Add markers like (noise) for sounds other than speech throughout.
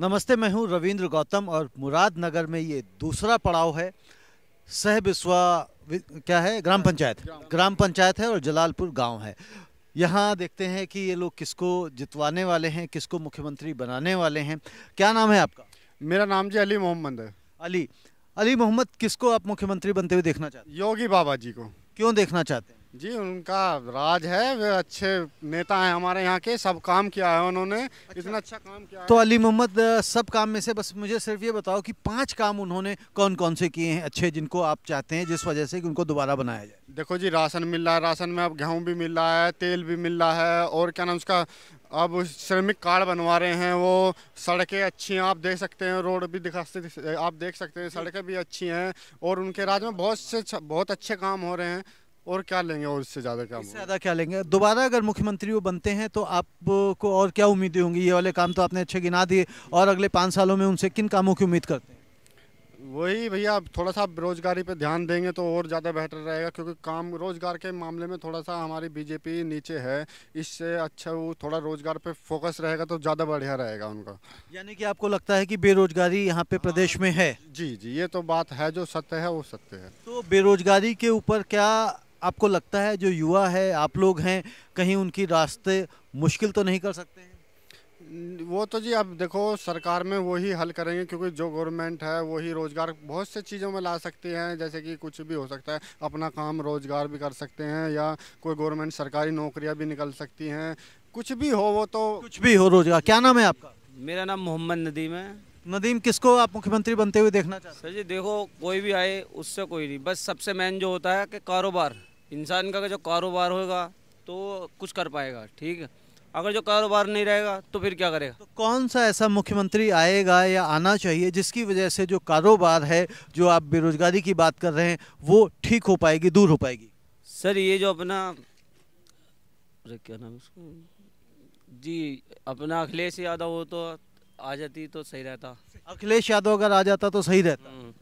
नमस्ते मैं हूं रविंद्र गौतम और मुरादनगर में ये दूसरा पड़ाव है सह बिस्वा क्या है हाँ, ग्राम पंचायत ग्राम पंचायत है और जलालपुर गांव है यहाँ देखते हैं कि ये लोग किसको जितवाने वाले हैं किसको मुख्यमंत्री बनाने वाले हैं क्या नाम है आपका मेरा नाम जी अली मोहम्मद है अली अली मोहम्मद किसको आप मुख्यमंत्री बनते हुए देखना चाहते हैं योगी बाबा जी को क्यों देखना चाहते हैं जी उनका राज है वे अच्छे नेता हैं हमारे यहाँ के सब काम किया है उन्होंने अच्छा, इतना अच्छा काम किया तो अली मोहम्मद सब काम में से बस मुझे सिर्फ ये बताओ कि पांच काम उन्होंने कौन कौन से किए हैं अच्छे जिनको आप चाहते हैं जिस वजह से कि उनको दोबारा बनाया जाए देखो जी राशन मिल रहा है राशन में अब गेहूँ भी मिल रहा है तेल भी मिल रहा है और क्या नाम उसका अब श्रमिक कार्ड बनवा रहे हैं वो सड़कें अच्छी हैं आप देख सकते हैं रोड भी दिखा आप देख सकते हैं सड़कें भी अच्छी हैं और उनके राज में बहुत से बहुत अच्छे काम हो रहे हैं और क्या लेंगे और इससे ज़्यादा काम इससे ज़्यादा क्या लेंगे दोबारा अगर मुख्यमंत्री वो बनते हैं तो आपको और क्या उम्मीदें होंगी ये वाले काम तो आपने अच्छे गिना दिए और अगले पाँच सालों में उनसे किन कामों की उम्मीद करते हैं वही भैया थोड़ा सा बेरोजगारी पे ध्यान देंगे तो और ज़्यादा बेहतर रहेगा क्योंकि काम रोजगार के मामले में थोड़ा सा हमारी बीजेपी नीचे है इससे अच्छा वो थोड़ा रोजगार पे फोकस रहेगा तो ज़्यादा बढ़िया रहेगा उनका यानी कि आपको लगता है कि बेरोजगारी यहाँ पे प्रदेश हाँ। में है जी जी ये तो बात है जो सत्य है वो सत्य है तो बेरोजगारी के ऊपर क्या आपको लगता है जो युवा है आप लोग हैं कहीं उनकी रास्ते मुश्किल तो नहीं कर सकते हैं वो तो जी अब देखो सरकार में वही हल करेंगे क्योंकि जो गवर्नमेंट है वही रोज़गार बहुत से चीज़ों में ला सकती हैं जैसे कि कुछ भी हो सकता है अपना काम रोज़गार भी कर सकते हैं या कोई गवर्नमेंट सरकारी नौकरियां भी निकल सकती हैं कुछ भी हो वो तो कुछ भी हो रोज़गार क्या नाम है आपका मेरा नाम मोहम्मद नदीम है नदीम किसको आप मुख्यमंत्री बनते हुए देखना चाहते हैं सर जी देखो कोई भी आए उससे कोई नहीं बस सबसे मेन जो होता है कि कारोबार इंसान का जो कारोबार होगा तो कुछ कर पाएगा ठीक है अगर जो कारोबार नहीं रहेगा तो फिर क्या करेगा तो कौन सा ऐसा मुख्यमंत्री आएगा या आना चाहिए जिसकी वजह से जो कारोबार है जो आप बेरोजगारी की बात कर रहे हैं वो ठीक हो पाएगी दूर हो पाएगी सर ये जो अपना अरे क्या नाम उसको जी अपना अखिलेश यादव हो तो आ जाती तो सही रहता अखिलेश यादव अगर आ जाता तो सही रहता हम्म।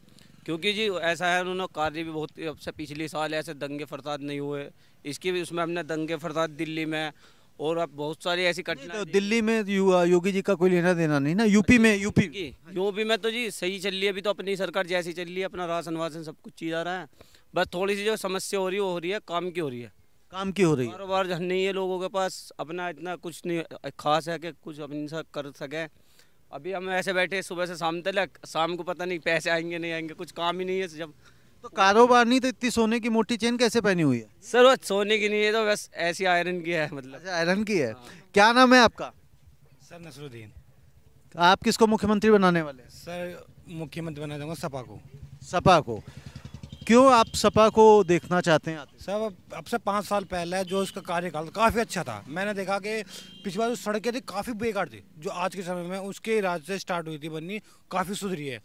क्योंकि जी ऐसा है उन्होंने कार्य भी बहुत अब से पिछले साल ऐसे दंगे फरसाद नहीं हुए इसकी भी उसमें हमने दंगे फरसाद दिल्ली में और अब बहुत सारी ऐसी कटनी तो दिल्ली में योगी जी का कोई लेना देना नहीं ना यूपी में यूपी की यूपी में तो जी सही चल रही है अभी तो अपनी सरकार जैसी चल रही है अपना राशन वासन सब कुछ चीज़ आ रहा है बस थोड़ी सी जो समस्या हो रही है वो हो रही है काम की हो रही है काम की हो रही है कारोबार नहीं है लोगों के पास अपना इतना कुछ नहीं खास है कि कुछ अपनी कर सके अभी हम ऐसे बैठे सुबह से शाम तक शाम को पता नहीं पैसे आएंगे नहीं आएंगे कुछ काम ही नहीं है जब तो कारोबार नहीं तो इतनी सोने की मोटी चेन कैसे पहनी हुई है सर वो सोने की नहीं है तो बस ऐसी आयरन की है मतलब आयरन अच्छा, की है क्या नाम है आपका सर नसरुद्दीन आप किसको मुख्यमंत्री बनाने वाले सर मुख्यमंत्री बना दूंगा सपा को सपा को क्यों आप सपा को देखना चाहते हैं सर अब से पाँच साल पहले जो इसका कार्यकाल काफ़ी अच्छा था मैंने देखा कि पिछली बार जो सड़कें थी काफ़ी बेकार थी जो आज के समय में उसके राज से स्टार्ट हुई थी बननी काफ़ी सुधरी है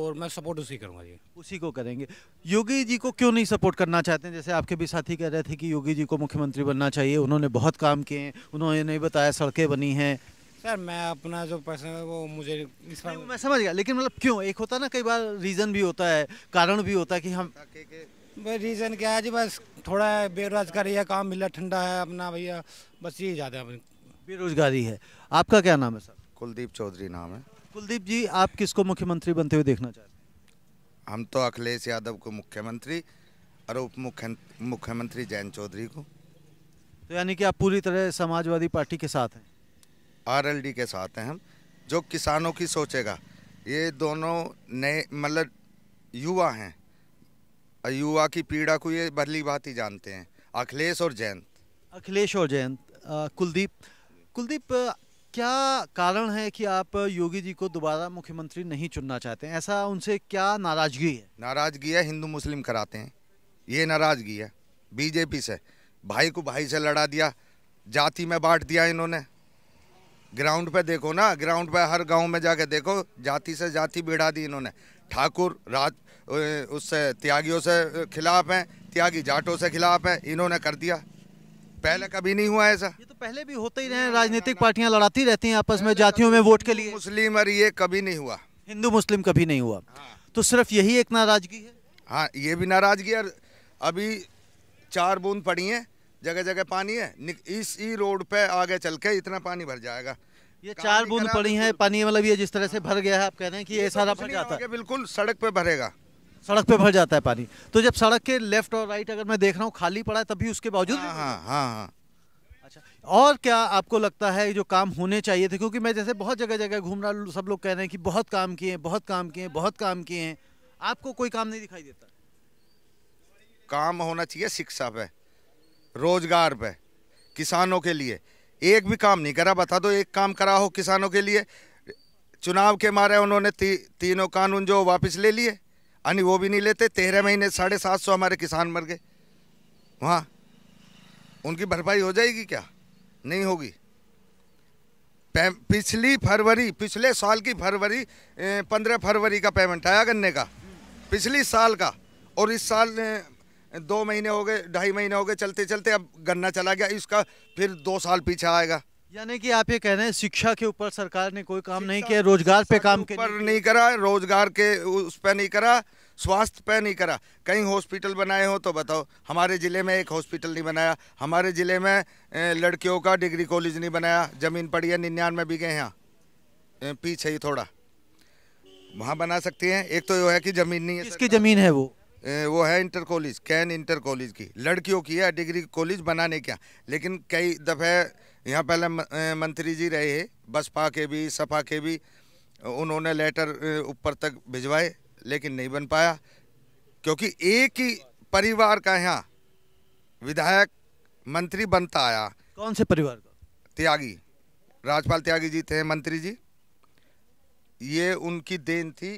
और मैं सपोर्ट उसी करूँगा जी उसी को करेंगे योगी जी को क्यों नहीं सपोर्ट करना चाहते हैं जैसे आपके भी साथी कह रहे थे कि योगी जी को मुख्यमंत्री बनना चाहिए उन्होंने बहुत काम किए हैं उन्होंने बताया सड़कें बनी हैं सर मैं अपना जो पर्सनल वो मुझे इस बार मैं समझ गया लेकिन मतलब क्यों एक होता है ना कई बार रीज़न भी होता है कारण भी होता है कि हम रीज़न क्या है जी बस थोड़ा बेरोजगारी है काम मिला ठंडा है अपना भैया बस यही ज़्यादा बेरोजगारी है आपका क्या नाम है सर कुलदीप चौधरी नाम है कुलदीप जी आप किसको मुख्यमंत्री बनते हुए देखना चाहते हम तो अखिलेश यादव को मुख्यमंत्री और उप मुख्यमंत्री जैन चौधरी को तो यानी कि आप पूरी तरह समाजवादी पार्टी के साथ हैं आरएलडी के साथ हैं हम जो किसानों की सोचेगा ये दोनों नए मतलब युवा हैं युवा की पीड़ा को ये बदली बात ही जानते हैं अखिलेश और जयंत अखिलेश और जयंत कुलदीप कुलदीप क्या कारण है कि आप योगी जी को दोबारा मुख्यमंत्री नहीं चुनना चाहते हैं ऐसा उनसे क्या नाराजगी है नाराजगी है हिंदू मुस्लिम कराते हैं ये नाराजगी है बीजेपी से भाई को भाई से लड़ा दिया जाति में बांट दिया इन्होंने ग्राउंड पे देखो ना ग्राउंड पे हर गांव में जाके देखो जाति से जाति बिड़ा दी इन्होंने ठाकुर राज उससे त्यागियों से खिलाफ हैं त्यागी जाटों से खिलाफ हैं इन्होंने कर दिया पहले कभी नहीं हुआ ऐसा ये तो पहले भी होते ही रहे राजनीतिक पार्टियां लड़ाती रहती हैं आपस में जातियों में वोट के लिए मुस्लिम और ये कभी नहीं हुआ हिंदू मुस्लिम कभी नहीं हुआ हाँ। तो सिर्फ यही एक नाराजगी है हाँ ये भी नाराजगी और अभी चार बूंद पड़ी हैं जगह जगह पानी है इस ई रोड पे आगे चल के इतना पानी भर जाएगा ये चार बूंद पड़ी है पानी मतलब ये जिस तरह से भर गया है आप कह रहे हैं कि ये सारा भर जाता है बिल्कुल सड़क पे भरेगा सड़क पे भर जाता है पानी तो जब सड़क के लेफ्ट और राइट अगर मैं देख रहा हूँ खाली पड़ा है तभी उसके बावजूद हाँ हाँ हाँ, हाँ। अच्छा और क्या आपको लगता है जो काम होने चाहिए थे क्योंकि मैं जैसे बहुत जगह जगह घूम रहा हूँ सब लोग कह रहे हैं कि बहुत काम किए हैं बहुत काम किए हैं बहुत काम किए हैं आपको कोई काम नहीं दिखाई देता काम होना चाहिए शिक्षा पे रोजगार पे किसानों के लिए एक भी काम नहीं करा बता दो एक काम करा हो किसानों के लिए चुनाव के मारे उन्होंने ती, तीनों कानून जो वापस ले लिए यानी वो भी नहीं लेते तेरह महीने साढ़े सात सौ हमारे किसान मर गए वहाँ उनकी भरपाई हो जाएगी क्या नहीं होगी पिछली फरवरी पिछले साल की फरवरी पंद्रह फरवरी का पेमेंट आया गन्ने का पिछली साल का और इस साल दो महीने हो गए ढाई महीने हो गए चलते चलते अब गन्ना चला गया इसका फिर दो साल पीछे आएगा यानी कि आप ये कह रहे हैं शिक्षा के ऊपर सरकार ने कोई काम नहीं किया रोजगार पे काम पर नहीं, नहीं करा रोजगार के उस पर नहीं करा स्वास्थ्य पे नहीं करा कहीं हॉस्पिटल बनाए हो तो बताओ हमारे ज़िले में एक हॉस्पिटल नहीं बनाया हमारे ज़िले में लड़कियों का डिग्री कॉलेज नहीं बनाया ज़मीन पड़ी है निन्यानवे बीघे यहाँ पीछे ही थोड़ा वहाँ बना सकती हैं एक तो यो है कि ज़मीन नहीं है ज़मीन है वो वो है इंटर कॉलेज कैन इंटर कॉलेज की लड़कियों की है डिग्री कॉलेज बनाने का लेकिन कई दफ़े यहाँ पहले मंत्री जी रहे बसपा के भी सपा के भी उन्होंने लेटर ऊपर तक भिजवाए लेकिन नहीं बन पाया क्योंकि एक ही परिवार का यहाँ विधायक मंत्री बनता आया कौन से परिवार का त्यागी राजपाल त्यागी जी थे मंत्री जी ये उनकी देन थी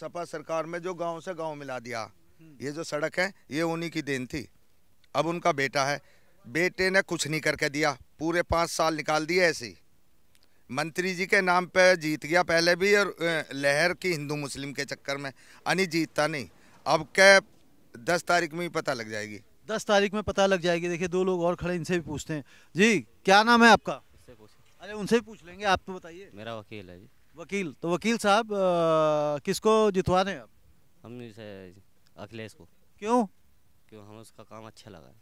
सपा सरकार में जो गांव से गांव मिला दिया ये जो सड़क है ये उन्हीं की देन थी अब उनका बेटा है बेटे ने कुछ नहीं करके दिया पूरे पाँच साल निकाल दिए ऐसे मंत्री जी के नाम पे जीत गया पहले भी और लहर की हिंदू मुस्लिम के चक्कर में अनी जीतता नहीं अब क्या दस तारीख में ही पता लग जाएगी दस तारीख में पता लग जाएगी देखिए दो लोग और खड़े इनसे भी पूछते हैं जी क्या नाम है आपका अरे उनसे भी पूछ लेंगे आप तो बताइए मेरा वकील है जी वकील तो वकील साहब किसको जितवा रहे हैं आप हम अखिलेश को क्यों क्यों हमें उसका काम अच्छा लगा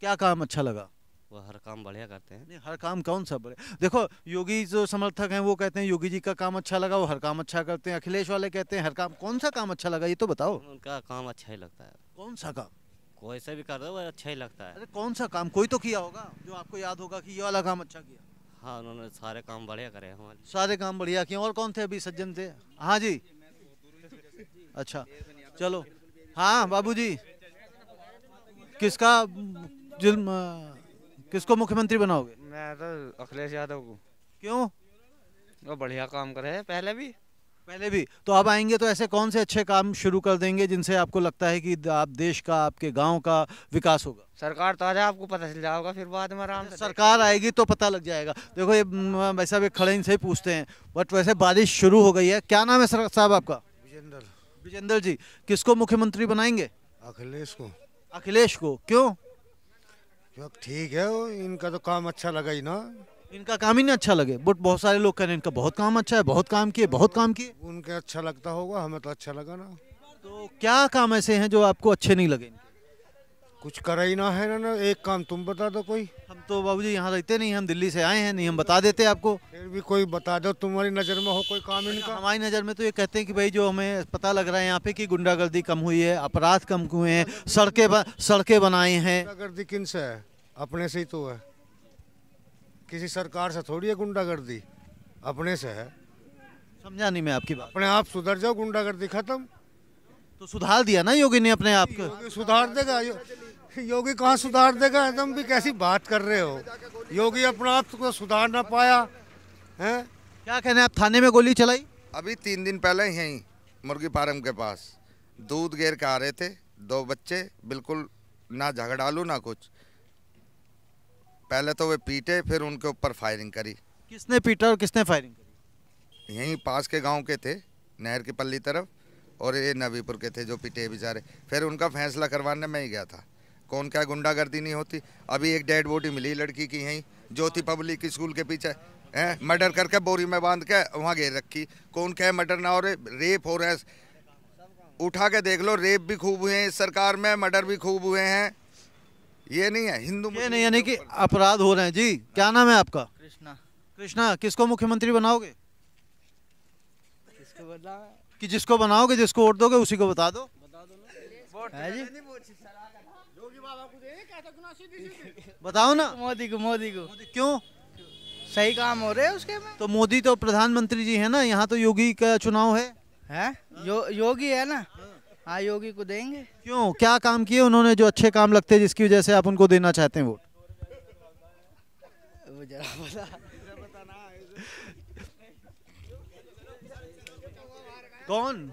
क्या काम अच्छा लगा वो हर काम बढ़िया करते हैं नहीं हर काम कौन सा बढ़िया देखो योगी जो समर्थक हैं वो कहते हैं योगी जी का काम अच्छा लगा वो हर काम अच्छा करते हैं अखिलेश वाले कहते हैं हर काम कौन सा काम अच्छा लगा ये तो बताओ उनका काम अच्छा ही लगता है कौन सा काम कोई सा भी कर वो अच्छा ही लगता है अरे कौन सा काम कोई तो किया होगा जो आपको याद होगा कि ये वाला काम अच्छा किया हाँ उन्होंने सारे काम बढ़िया करे हमारे सारे काम बढ़िया किए और कौन थे अभी सज्जन थे हाँ जी अच्छा चलो हाँ बाबूजी किसका जुल्म किसको मुख्यमंत्री बनाओगे मैं तो अखिलेश यादव को क्यों वो बढ़िया काम कर रहे हैं पहले भी पहले भी तो आप आएंगे तो ऐसे कौन से अच्छे काम शुरू कर देंगे जिनसे आपको लगता है कि आप देश का आपके गांव का विकास होगा सरकार तो आ जाए आपको पता चल जाएगा फिर बाद में आराम से सरकार आएगी तो पता लग जाएगा देखो ये वैसे भी खड़े इनसे ही पूछते हैं बट वैसे बारिश शुरू हो गई है क्या नाम है सर साहब आपका विजेंद्र विजेंद्र जी किसको मुख्यमंत्री बनाएंगे अखिलेश को अखिलेश को क्यों ठीक है इनका तो काम अच्छा लगा ही ना इनका काम ही नहीं अच्छा लगे बट बहुत सारे लोग कह रहे हैं इनका बहुत काम अच्छा है बहुत काम किए बहुत काम किए उनके अच्छा लगता होगा हमें तो अच्छा लगा ना तो क्या काम ऐसे हैं जो आपको अच्छे नहीं लगे कुछ करा ही ना है ना ना एक काम तुम बता दो कोई हम तो बाबू जी यहाँ रहते तो नहीं हम दिल्ली से आए हैं नहीं हम बता देते आपको फिर भी कोई बता दो तुम्हारी नज़र में हो कोई काम इनका हमारी नज़र में तो ये कहते हैं कि भाई जो हमें पता लग रहा है यहाँ पे कि गुंडागर्दी कम हुई है अपराध कम हुए हैं सड़कें सड़कें बनाए हैं गुंडागर्दी किन से है अपने से ही तो है किसी सरकार से थोड़ी है गुंडागर्दी अपने से है समझा नहीं मैं आपकी बात अपने आप सुधर जाओ गुंडागर्दी खत्म तो सुधार दिया ना योगी ने अपने आप को सुधार देगा योगी कहाँ सुधार देगा एकदम भी कैसी बात कर रहे हो योगी अपना आप को सुधार ना पाया है क्या कहने आप थाने में गोली चलाई अभी तीन दिन पहले यहीं मुर्गी फार्म के पास दूध गेर के आ रहे थे दो बच्चे बिल्कुल ना झगड़ालू ना कुछ पहले तो वे पीटे फिर उनके ऊपर फायरिंग करी किसने पीटा और किसने फायरिंग करी यहीं पास के गांव के थे नहर की पल्ली तरफ और ये नबीपुर के थे जो पीटे बेचारे फिर उनका फैसला करवाने में ही गया था कौन क्या गुंडागर्दी नहीं होती अभी एक डेड बॉडी मिली लड़की की यहीं ज्योति पब्लिक स्कूल के पीछे हैं मर्डर करके बोरी में बांध के वहाँ घेर रखी कौन क्या मर्डर ना हो रहे रेप हो है उठा के देख लो रेप भी खूब हुए हैं इस सरकार में मर्डर भी खूब हुए हैं ये नहीं है हिंदू ये नहीं यानी कि अपराध हो रहे हैं जी क्या नाम है आपका कृष्णा कृष्णा किसको मुख्यमंत्री बनाओगे किसको बना कि जिसको बनाओगे जिसको वोट दोगे उसी को बता दो (laughs) बताओ ना मोदी को मोदी को क्यों सही काम हो रहे हैं उसके में तो मोदी तो प्रधानमंत्री जी है ना यहाँ तो योगी का चुनाव है है यो, योगी है ना हाँ योगी को देंगे क्यों क्या काम किए उन्होंने जो अच्छे काम लगते हैं जिसकी वजह से आप उनको देना चाहते हैं वोट कौन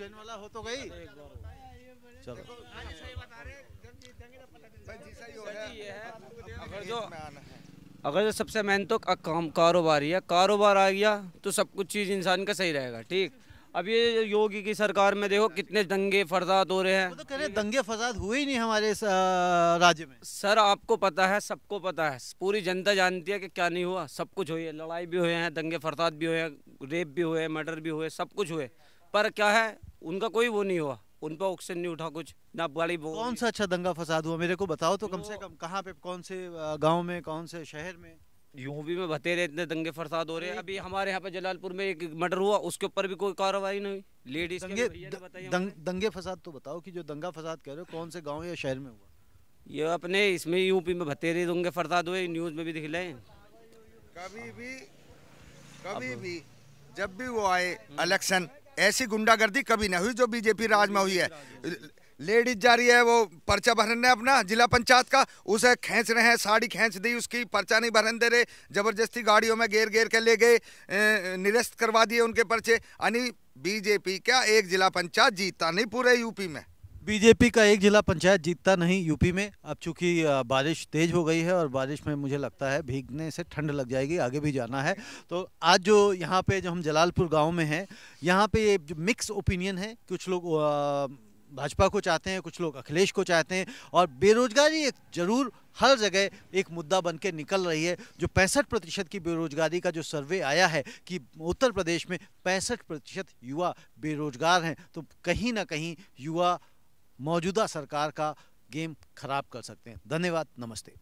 ट्रेन वाला हो तो गई चलो तो अगर जो अगर जो सबसे मेन तो काम कारोबार है कारोबार आ गया तो सब कुछ चीज़ इंसान का सही रहेगा ठीक अब ये योगी की सरकार में देखो कितने दंगे फसाद हो रहे हैं तो कह रहे दंगे फसाद हुए ही नहीं हमारे राज्य में सर आपको पता है सबको पता है पूरी जनता जानती है कि क्या नहीं हुआ सब कुछ हुई है लड़ाई भी हुए हैं दंगे फरसाद भी हुए हैं रेप भी हुए मर्डर भी हुए सब कुछ हुए पर क्या है उनका कोई वो नहीं हुआ उन पर ऑक्शन नहीं उठा कुछ ना बड़ी कौन सा अच्छा दंगा फसाद हुआ मेरे को बताओ तो कम से कम कहाँ पे कौन से गाँव में कौन से शहर में यूपी में बतेरे इतने दंगे फसाद हो रहे हैं अभी हमारे यहाँ पे जलालपुर में एक मर्डर हुआ उसके ऊपर भी कोई कार्रवाई नहीं लेडीज दंगे दंग, दंगे फसाद तो बताओ कि जो दंगा फसाद कह रहे हो कौन से गाँव या शहर में हुआ ये अपने इसमें यूपी में बतेरे दंगे फसाद हुए न्यूज में भी दिखलाए कभी भी कभी भी जब भी वो आए हम्म। इलेक्शन ऐसी गुंडागर्दी कभी ना हुई जो बीजेपी राज में हुई है लेडीज जा रही है वो पर्चा भरने अपना जिला पंचायत का उसे खींच रहे हैं साड़ी खींच दी उसकी पर्चा नहीं भरने दे रहे जबरदस्ती गाड़ियों में घेर घेर के ले गए निरस्त करवा दिए उनके पर्चे यानी बीजेपी का एक जिला पंचायत जीता नहीं पूरे यूपी में बीजेपी का एक जिला पंचायत जीतता नहीं यूपी में अब चूंकि बारिश तेज हो गई है और बारिश में मुझे लगता है भीगने से ठंड लग जाएगी आगे भी जाना है तो आज जो यहाँ पे जो हम जलालपुर गांव में हैं यहाँ पे जो मिक्स ओपिनियन है कुछ लोग भाजपा को चाहते हैं कुछ लोग अखिलेश को चाहते हैं और बेरोजगारी एक जरूर हर जगह एक मुद्दा बन के निकल रही है जो पैंसठ प्रतिशत की बेरोजगारी का जो सर्वे आया है कि उत्तर प्रदेश में पैंसठ प्रतिशत युवा बेरोजगार हैं तो कहीं ना कहीं युवा मौजूदा सरकार का गेम खराब कर सकते हैं धन्यवाद नमस्ते